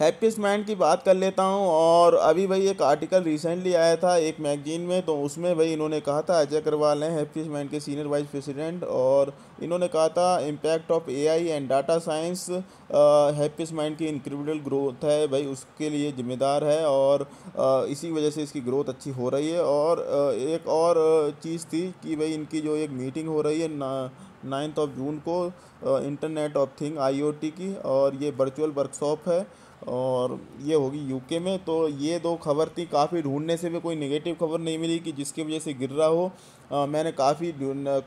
happiest Mind की बात कर लेता हूँ और अभी भाई एक आर्टिकल रिसेंटली आया था एक मैगजीन में तो उसमें भाई इन्होंने कहा था अजय अग्रवाल हैं हैप्पीस्ट माइंड के सीनियर वाइस प्रेसिडेंट और इन्होंने कहा था impact of AI and data science Happiest Mind की इंक्रीमेंटल ग्रोथ है भाई उसके लिए जिम्मेदार है और आ, इसी वजह से इसकी ग्रोथ अच्छी हो रही है और आ, एक और चीज़ थी कि भाई इनकी जो एक मीटिंग हो रही है ना नाइन्थ ऑफ जून को इंटरनेट ऑफ थिंग आईओटी की और ये वर्चुअल वर्कशॉप है और ये होगी यूके में तो ये दो खबर थी काफ़ी ढूंढने से भी कोई नेगेटिव खबर नहीं मिली कि जिसकी वजह से गिर रहा हो आ, मैंने काफ़ी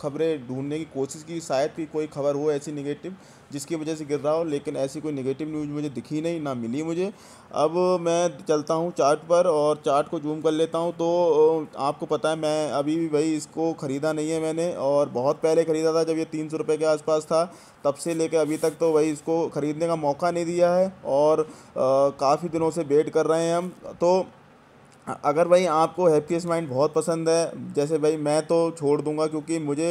खबरें ढूंढने की कोशिश की शायद कि कोई खबर हो ऐसी नेगेटिव जिसकी वजह से गिर रहा हो लेकिन ऐसी कोई नेगेटिव न्यूज़ मुझे दिखी नहीं ना मिली मुझे अब मैं चलता हूँ चार्ट पर और चार्ट को जूम कर लेता हूँ तो आपको पता है मैं अभी भी भाई इसको ख़रीदा नहीं है मैंने और बहुत पहले ख़रीदा था जब ये तीन सौ रुपये के आसपास था तब से लेकर अभी तक तो भाई इसको ख़रीदने का मौका नहीं दिया है और काफ़ी दिनों से वेट कर रहे हैं हम तो अगर भाई आपको हैप्पीस्ट माइंड बहुत पसंद है जैसे भाई मैं तो छोड़ दूंगा क्योंकि मुझे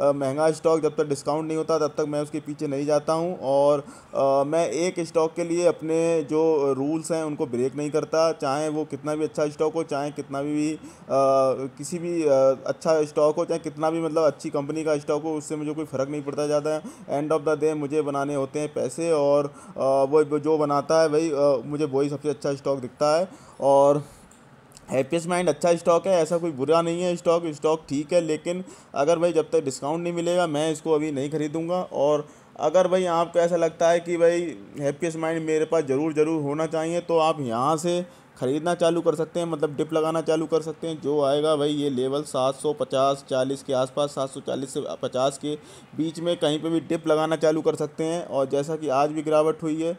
महंगा स्टॉक जब तक डिस्काउंट नहीं होता तब तक मैं उसके पीछे नहीं जाता हूं और आ, मैं एक स्टॉक के लिए अपने जो रूल्स हैं उनको ब्रेक नहीं करता चाहे वो कितना भी अच्छा स्टॉक हो चाहे कितना भी, भी किसी भी अच्छा स्टॉक हो चाहे कितना भी मतलब अच्छी कंपनी का स्टॉक हो उससे मुझे कोई फ़र्क नहीं पड़ता ज़्यादा एंड ऑफ द डे मुझे बनाने होते हैं पैसे और वो जो बनाता है भाई मुझे वही सबसे अच्छा स्टॉक दिखता है और हैप्पीस्ट माइंड अच्छा स्टॉक है ऐसा कोई बुरा नहीं है स्टॉक स्टॉक ठीक है लेकिन अगर भाई जब तक डिस्काउंट नहीं मिलेगा मैं इसको अभी नहीं खरीदूँगा और अगर भाई आपको ऐसा लगता है कि भाई हैप्पीस्ट माइंड मेरे पास ज़रूर ज़रूर होना चाहिए तो आप यहाँ से ख़रीदना चालू कर सकते हैं मतलब डिप लगाना चालू कर सकते हैं जो आएगा भाई ये लेवल 750 40 के आसपास 740 से 50 के बीच में कहीं पे भी डिप लगाना चालू कर सकते हैं और जैसा कि आज भी गिरावट हुई है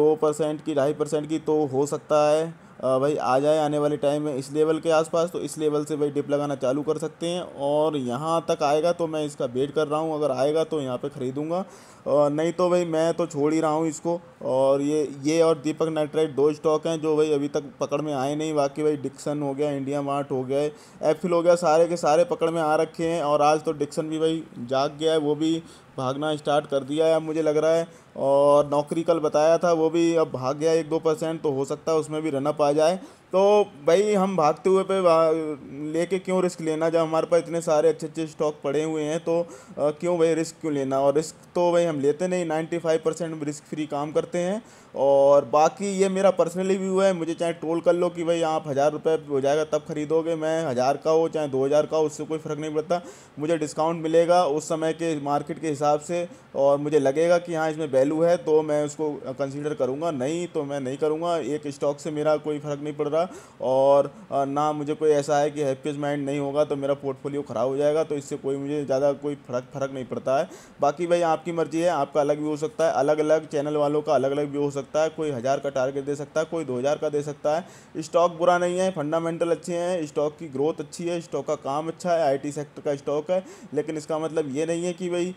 दो परसेंट की ढाई परसेंट की तो हो सकता है भाई आ जाए आने वाले टाइम में इस लेवल के आसपास तो इस लेवल से भाई डिप लगाना चालू कर सकते हैं और यहाँ तक आएगा तो मैं इसका वेट कर रहा हूँ अगर आएगा तो यहाँ पे ख़रीदूँगा नहीं तो भाई मैं तो छोड़ ही रहा हूँ इसको और ये ये और दीपक नाइट्राइट दो स्टॉक हैं जो भाई अभी तक पकड़ में आए नहीं बाकी भाई डिक्सन हो गया इंडिया मार्ट हो गया एफिल हो गया सारे के सारे पकड़ में आ रखे हैं और आज तो डिक्सन भी भाई जाग गया है वो भी भागना स्टार्ट कर दिया है अब मुझे लग रहा है और नौकरी कल बताया था वो भी अब भाग गया एक दो परसेंट तो हो सकता है उसमें भी रनअप आ जाए तो भाई हम भागते हुए पे लेके क्यों रिस्क लेना जब हमारे पास इतने सारे अच्छे अच्छे स्टॉक पड़े हुए हैं तो आ, क्यों भाई रिस्क क्यों लेना और रिस्क तो भाई हम लेते नहीं ninety five percent risk free काम करते हैं और बाकी ये मेरा पर्सनली व्यू है मुझे चाहे ट्रोल कर लो कि भाई आप हज़ार रुपये हो जाएगा तब खरीदोगे मैं हज़ार का हो चाहे दो हज़ार का हो उससे कोई फ़र्क नहीं पड़ता मुझे डिस्काउंट मिलेगा उस समय के मार्केट के हिसाब हिसाब से और मुझे लगेगा कि हाँ इसमें वैल्यू है तो मैं उसको कंसिडर करूँगा नहीं तो मैं नहीं करूँगा एक स्टॉक से मेरा कोई फ़र्क नहीं पड़ रहा और ना मुझे कोई ऐसा है कि हैप्पीज माइंड नहीं होगा तो मेरा पोर्टफोलियो ख़राब हो जाएगा तो इससे कोई मुझे ज़्यादा कोई फ़र्क फ़र्क नहीं पड़ता है बाकी भाई आपकी मर्ज़ी है आपका अलग भी हो सकता है अलग अलग चैनल वालों का अलग अलग भी हो सकता है कोई हज़ार का टारगेट दे सकता है कोई दो हज़ार का दे सकता है स्टॉक बुरा नहीं है फंडामेंटल अच्छे हैं स्टॉक की ग्रोथ अच्छी है स्टॉक का काम अच्छा है आई सेक्टर का स्टॉक है लेकिन इसका मतलब ये नहीं है कि भाई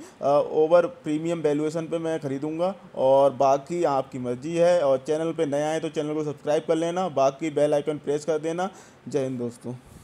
ओवर प्रीमियम वैल्यूएशन पे मैं ख़रीदूँगा और बाकी आपकी मर्ज़ी है और चैनल पे नया आए तो चैनल को सब्सक्राइब कर लेना बाकी बेल आइकन प्रेस कर देना जय हिंद दोस्तों